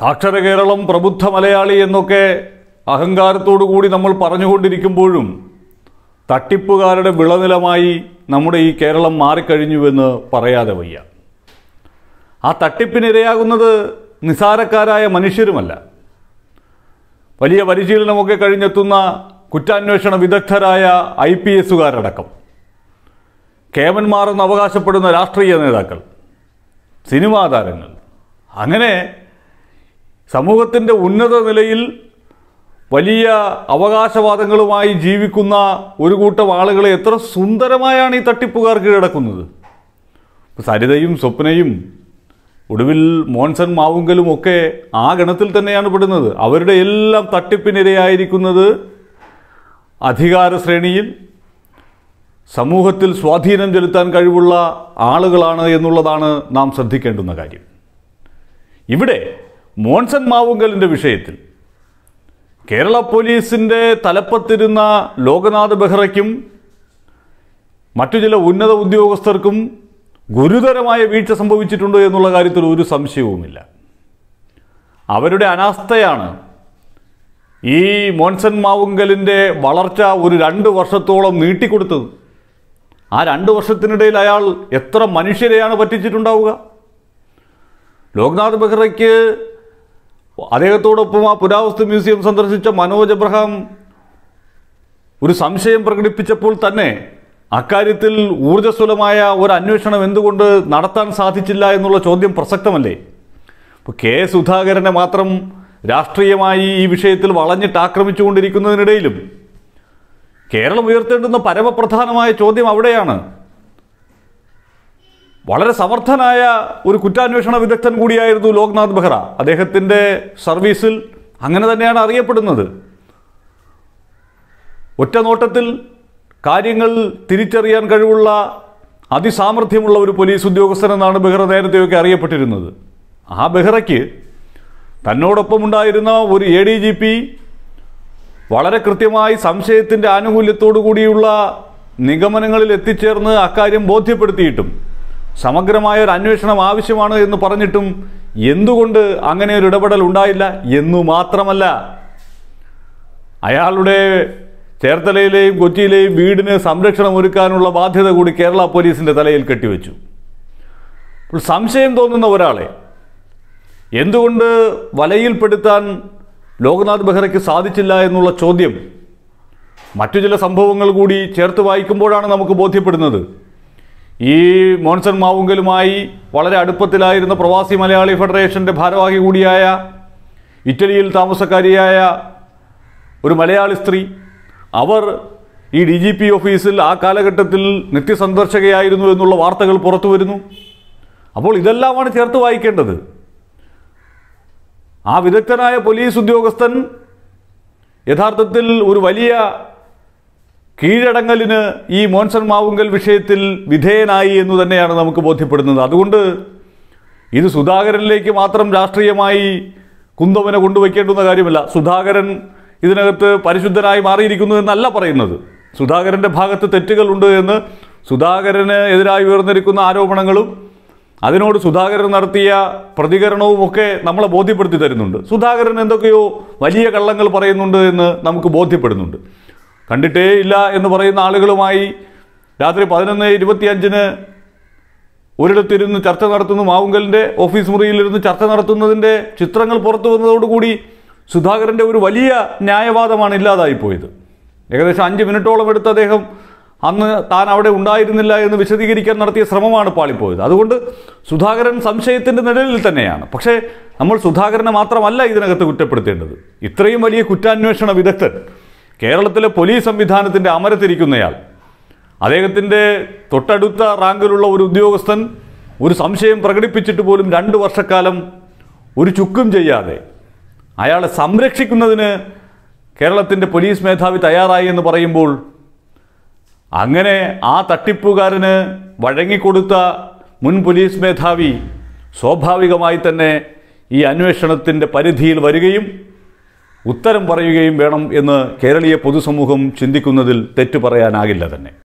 സാക്ഷര കേരളം പ്രബുദ്ധ മലയാളി എന്നൊക്കെ അഹങ്കാരത്തോടു കൂടി നമ്മൾ പറഞ്ഞുകൊണ്ടിരിക്കുമ്പോഴും തട്ടിപ്പുകാരുടെ വിളനിലമായി നമ്മുടെ ഈ കേരളം മാറിക്കഴിഞ്ഞുവെന്ന് പറയാതെ വയ്യ ആ തട്ടിപ്പിനിരയാകുന്നത് നിസാരക്കാരായ മനുഷ്യരുമല്ല വലിയ പരിശീലനമൊക്കെ കഴിഞ്ഞെത്തുന്ന കുറ്റാന്വേഷണ വിദഗ്ധരായ ഐ പി എസുകാരടക്കം കേമന്മാരെന്ന് അവകാശപ്പെടുന്ന രാഷ്ട്രീയ നേതാക്കൾ സിനിമാ താരങ്ങൾ അങ്ങനെ സമൂഹത്തിൻ്റെ ഉന്നത നിലയിൽ വലിയ അവകാശവാദങ്ങളുമായി ജീവിക്കുന്ന ഒരു കൂട്ടം ആളുകളെ എത്ര സുന്ദരമായാണ് ഈ തട്ടിപ്പുകാർ കീഴടക്കുന്നത് സരിതയും സ്വപ്നയും ഒടുവിൽ മോൺസൺ മാവുങ്കലും ഒക്കെ ആ ഗണത്തിൽ തന്നെയാണ് പെടുന്നത് അവരുടെ എല്ലാം തട്ടിപ്പിനിരയായിരിക്കുന്നത് അധികാര ശ്രേണിയിൽ സമൂഹത്തിൽ സ്വാധീനം ചെലുത്താൻ കഴിവുള്ള ആളുകളാണ് എന്നുള്ളതാണ് നാം ശ്രദ്ധിക്കേണ്ടുന്ന കാര്യം ഇവിടെ മോൺസൺ മാവുങ്കലിൻ്റെ വിഷയത്തിൽ കേരള പോലീസിൻ്റെ തലപ്പത്തിരുന്ന ലോകനാഥ് ബെഹ്റയ്ക്കും മറ്റു ചില ഉന്നത ഉദ്യോഗസ്ഥർക്കും ഗുരുതരമായ വീഴ്ച സംഭവിച്ചിട്ടുണ്ട് എന്നുള്ള കാര്യത്തിൽ ഒരു സംശയവുമില്ല അവരുടെ അനാസ്ഥയാണ് ഈ മോൻസൻ മാവുങ്കലിൻ്റെ വളർച്ച ഒരു രണ്ട് വർഷത്തോളം നീട്ടിക്കൊടുത്തത് ആ രണ്ട് വർഷത്തിനിടയിൽ അയാൾ എത്ര മനുഷ്യരെയാണ് പറ്റിച്ചിട്ടുണ്ടാവുക ലോക്നാഥ് ബെഹ്റയ്ക്ക് അദ്ദേഹത്തോടൊപ്പം ആ പുരാവസ്തു മ്യൂസിയം സന്ദർശിച്ച മനോജ് അബ്രഹാം ഒരു സംശയം പ്രകടിപ്പിച്ചപ്പോൾ തന്നെ അക്കാര്യത്തിൽ ഊർജ്ജസ്വലമായ ഒരു അന്വേഷണം എന്തുകൊണ്ട് നടത്താൻ സാധിച്ചില്ല എന്നുള്ള ചോദ്യം പ്രസക്തമല്ലേ ഇപ്പോൾ കെ സുധാകരനെ മാത്രം രാഷ്ട്രീയമായി ഈ വിഷയത്തിൽ വളഞ്ഞിട്ട് ആക്രമിച്ചുകൊണ്ടിരിക്കുന്നതിനിടയിലും കേരളം ഉയർത്തേണ്ടുന്ന പരമപ്രധാനമായ ചോദ്യം അവിടെയാണ് വളരെ സമർത്ഥനായ ഒരു കുറ്റാന്വേഷണ വിദഗ്ധൻ കൂടിയായിരുന്നു ലോക്നാഥ് ബെഹ്റ അദ്ദേഹത്തിൻ്റെ സർവീസിൽ അങ്ങനെ തന്നെയാണ് അറിയപ്പെടുന്നത് ഒറ്റ നോട്ടത്തിൽ കാര്യങ്ങൾ തിരിച്ചറിയാൻ കഴിവുള്ള അതിസാമർഥ്യമുള്ള ഒരു പോലീസ് ഉദ്യോഗസ്ഥനെന്നാണ് ബെഹ്റ നേരത്തെയൊക്കെ അറിയപ്പെട്ടിരുന്നത് ആ ബെഹ്റയ്ക്ക് തന്നോടൊപ്പമുണ്ടായിരുന്ന ഒരു എ ഡി ജി പി വളരെ കൃത്യമായി സംശയത്തിൻ്റെ ആനുകൂല്യത്തോടു കൂടിയുള്ള നിഗമനങ്ങളിൽ എത്തിച്ചേർന്ന് അക്കാര്യം ബോധ്യപ്പെടുത്തിയിട്ടും സമഗ്രമായ ഒരു അന്വേഷണം ആവശ്യമാണ് എന്ന് പറഞ്ഞിട്ടും എന്തുകൊണ്ട് അങ്ങനെ ഒരു ഇടപെടൽ ഉണ്ടായില്ല എന്നു മാത്രമല്ല അയാളുടെ ചേർത്തലയിലെയും കൊച്ചിയിലെയും വീടിന് സംരക്ഷണം ഒരുക്കാനുള്ള ബാധ്യത കൂടി കേരള പോലീസിൻ്റെ തലയിൽ കെട്ടിവെച്ചു അപ്പോൾ സംശയം തോന്നുന്ന ഒരാളെ എന്തുകൊണ്ട് വലയിൽപ്പെടുത്താൻ ലോക്നാഥ് ബെഹ്റയ്ക്ക് സാധിച്ചില്ല എന്നുള്ള ചോദ്യം മറ്റു ചില സംഭവങ്ങൾ കൂടി ചേർത്ത് വായിക്കുമ്പോഴാണ് നമുക്ക് ബോധ്യപ്പെടുന്നത് ഈ മോൻസൺ മാവുങ്കലുമായി വളരെ അടുപ്പത്തിലായിരുന്ന പ്രവാസി മലയാളി ഫെഡറേഷൻ്റെ ഭാരവാഹി കൂടിയായ ഇറ്റലിയിൽ താമസക്കാരിയായ ഒരു മലയാളി സ്ത്രീ അവർ ഈ ഡി ജി പി ഓഫീസിൽ ആ കാലഘട്ടത്തിൽ നിത്യസന്ദർശകയായിരുന്നു എന്നുള്ള വാർത്തകൾ പുറത്തു വരുന്നു അപ്പോൾ ഇതെല്ലാമാണ് ചേർത്ത് വായിക്കേണ്ടത് ആ വിദഗ്ധനായ പോലീസ് ഉദ്യോഗസ്ഥൻ യഥാർത്ഥത്തിൽ ഒരു വലിയ കീഴടങ്ങലിന് ഈ മോൻസൺ മാവുങ്കൽ വിഷയത്തിൽ വിധേയനായി എന്ന് തന്നെയാണ് നമുക്ക് ബോധ്യപ്പെടുന്നത് അതുകൊണ്ട് ഇത് സുധാകരനിലേക്ക് മാത്രം രാഷ്ട്രീയമായി കുന്തവനെ കൊണ്ടുവയ്ക്കേണ്ടുന്ന കാര്യമല്ല സുധാകരൻ ഇതിനകത്ത് പരിശുദ്ധനായി മാറിയിരിക്കുന്നു എന്നല്ല പറയുന്നത് സുധാകരൻ്റെ ഭാഗത്ത് തെറ്റുകളുണ്ട് എന്ന് സുധാകരന് എതിരായി ഉയർന്നിരിക്കുന്ന ആരോപണങ്ങളും അതിനോട് സുധാകരൻ നടത്തിയ പ്രതികരണവും ഒക്കെ നമ്മളെ ബോധ്യപ്പെടുത്തി തരുന്നുണ്ട് സുധാകരൻ എന്തൊക്കെയോ വലിയ കള്ളങ്ങൾ പറയുന്നുണ്ട് എന്ന് നമുക്ക് ബോധ്യപ്പെടുന്നുണ്ട് കണ്ടിട്ടേ ഇല്ല എന്ന് പറയുന്ന ആളുകളുമായി രാത്രി പതിനൊന്ന് അഞ്ചിന് ഒരിടത്തിരുന്ന് ചർച്ച നടത്തുന്നു മാവുങ്കലിൻ്റെ ഓഫീസ് മുറിയിലിരുന്ന് ചർച്ച നടത്തുന്നതിൻ്റെ ചിത്രങ്ങൾ പുറത്തു വന്നതോടുകൂടി സുധാകരൻ്റെ ഒരു വലിയ ന്യായവാദമാണ് ഇല്ലാതായിപ്പോയത് ഏകദേശം അഞ്ച് മിനിറ്റോളം എടുത്ത് അദ്ദേഹം അന്ന് താൻ അവിടെ ഉണ്ടായിരുന്നില്ല എന്ന് വിശദീകരിക്കാൻ നടത്തിയ ശ്രമമാണ് പാളിപ്പോയത് അതുകൊണ്ട് സുധാകരൻ സംശയത്തിൻ്റെ നിഴലിൽ തന്നെയാണ് പക്ഷേ നമ്മൾ സുധാകരനെ മാത്രമല്ല ഇതിനകത്ത് കുറ്റപ്പെടുത്തേണ്ടത് ഇത്രയും വലിയ കുറ്റാന്വേഷണ വിദഗ്ധൻ കേരളത്തിലെ പോലീസ് സംവിധാനത്തിൻ്റെ അമരത്തിരിക്കുന്നയാൾ അദ്ദേഹത്തിൻ്റെ തൊട്ടടുത്ത റാങ്കിലുള്ള ഒരു ഉദ്യോഗസ്ഥൻ ഒരു സംശയം പ്രകടിപ്പിച്ചിട്ട് പോലും രണ്ട് വർഷക്കാലം ഒരു ചുക്കും ചെയ്യാതെ അയാളെ സംരക്ഷിക്കുന്നതിന് കേരളത്തിൻ്റെ പോലീസ് മേധാവി തയ്യാറായി എന്ന് പറയുമ്പോൾ അങ്ങനെ ആ തട്ടിപ്പുകാരന് വഴങ്ങിക്കൊടുത്ത മുൻ പോലീസ് മേധാവി സ്വാഭാവികമായി തന്നെ ഈ അന്വേഷണത്തിൻ്റെ പരിധിയിൽ വരികയും ഉത്തരം പറയുകയും വേണം എന്ന് കേരളീയ പൊതുസമൂഹം ചിന്തിക്കുന്നതിൽ തെറ്റു പറയാനാകില്ല തന്നെ